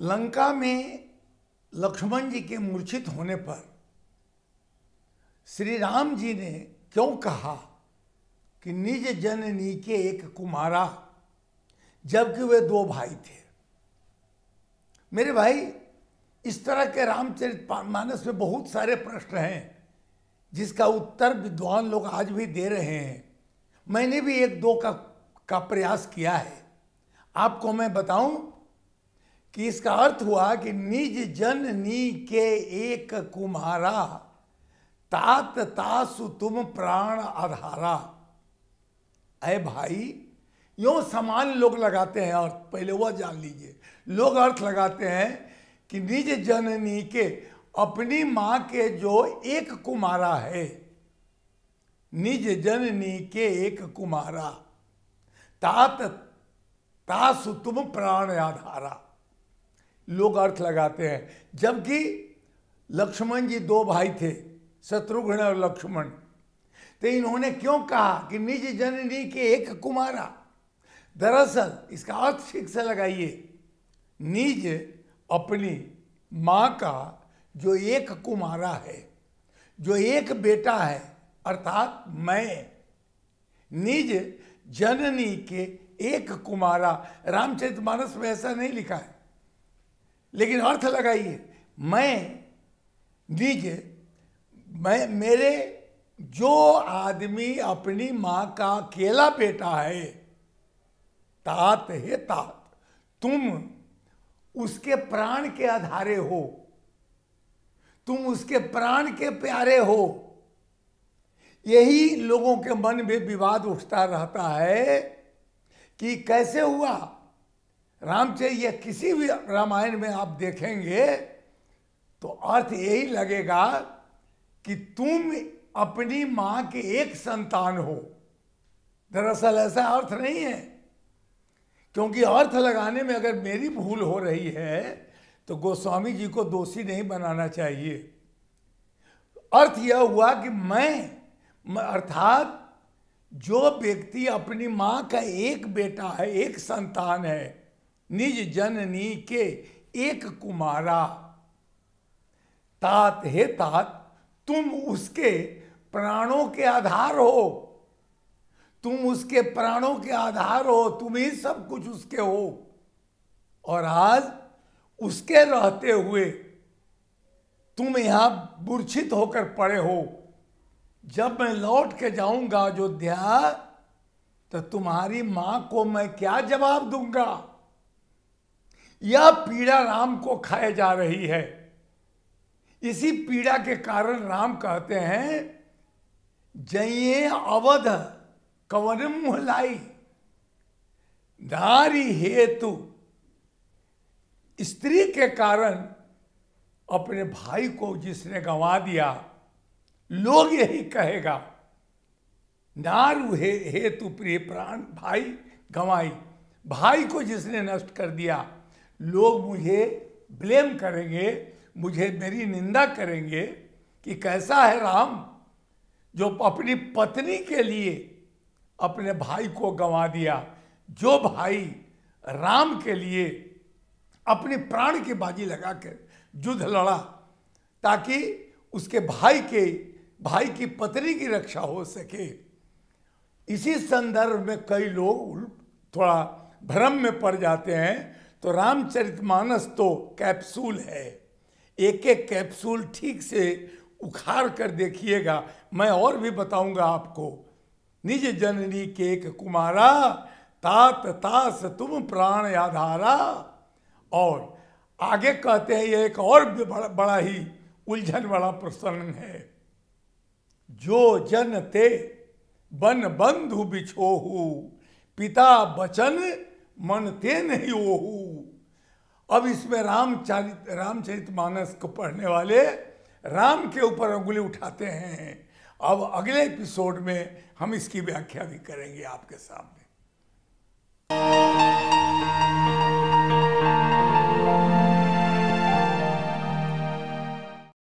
लंका में लक्ष्मण जी के मूर्छित होने पर श्री राम जी ने क्यों कहा कि निज जननी के एक कुमारा जबकि वे दो भाई थे मेरे भाई इस तरह के रामचरित मानस में बहुत सारे प्रश्न हैं जिसका उत्तर विद्वान लोग आज भी दे रहे हैं मैंने भी एक दो का का प्रयास किया है आपको मैं बताऊं कि इसका अर्थ हुआ कि निज जन नी के एक कुम्हारा तात तासु तुम प्राण आधारा अय भाई यो समान लोग लगाते हैं अर्थ पहले वह जान लीजिए लोग अर्थ लगाते हैं कि निज जननी के अपनी माँ के जो एक कुमारा है निज जननी के एक कुमारा तात तासु तुम प्राण आधारा लोग अर्थ लगाते हैं जबकि लक्ष्मण जी दो भाई थे शत्रुघ्न और लक्ष्मण तो इन्होंने क्यों कहा कि निज जननी के एक कुमारा दरअसल इसका अर्थ ठीक से लगाइए निज अपनी माँ का जो एक कुमारा है जो एक बेटा है अर्थात मैं निज जननी के एक कुमारा रामचरित मानस में ऐसा नहीं लिखा है लेकिन अर्थ लगाइए मैं निज मैं मेरे जो आदमी अपनी माँ का अकेला बेटा है तात है तात तुम उसके प्राण के आधारे हो तुम उसके प्राण के प्यारे हो यही लोगों के मन में विवाद उठता रहता है कि कैसे हुआ रामचरिया किसी भी रामायण में आप देखेंगे तो अर्थ यही लगेगा कि तुम अपनी माँ के एक संतान हो दरअसल ऐसा अर्थ नहीं है क्योंकि अर्थ लगाने में अगर मेरी भूल हो रही है तो गोस्वामी जी को दोषी नहीं बनाना चाहिए अर्थ यह हुआ कि मैं अर्थात जो व्यक्ति अपनी माँ का एक बेटा है एक संतान है निज जननी के एक कुमारा तात हे तात तुम उसके प्राणों के आधार हो तुम उसके प्राणों के आधार हो तुम ही सब कुछ उसके हो और आज उसके रहते हुए तुम यहां बुरछित होकर पड़े हो जब मैं लौट के जाऊंगा अयोध्या तो तुम्हारी मां को मैं क्या जवाब दूंगा यह पीड़ा राम को खाए जा रही है इसी पीड़ा के कारण राम कहते हैं जये अवध कवन मुहलाई नारी हेतु स्त्री के कारण अपने भाई को जिसने गंवा दिया लोग यही कहेगा नारू हे हेतु प्रिय प्राण भाई गंवाई भाई को जिसने नष्ट कर दिया लोग मुझे ब्लेम करेंगे मुझे मेरी निंदा करेंगे कि कैसा है राम जो अपनी पत्नी के लिए अपने भाई को गंवा दिया जो भाई राम के लिए अपने प्राण की बाजी लगाकर युद्ध लड़ा ताकि उसके भाई के भाई की पत्नी की रक्षा हो सके इसी संदर्भ में कई लोग थोड़ा भ्रम में पड़ जाते हैं तो रामचरितमानस तो कैप्सूल है एक एक कैप्सूल ठीक से उखाड़ कर देखिएगा मैं और भी बताऊंगा आपको निज जननी केक कुमारा तात तास तुम प्राण आधारा और आगे कहते हैं ये एक और बड़ा, बड़ा ही उलझन वाला प्रसन्न है जो जन ते बन बंधु बिछोहू पिता बचन मन ते नहीं ओहू अब इसमें रामचरित रामचरित मानस को पढ़ने वाले राम के ऊपर उंगली उठाते हैं अब अगले एपिसोड में हम इसकी व्याख्या भी करेंगे आपके सामने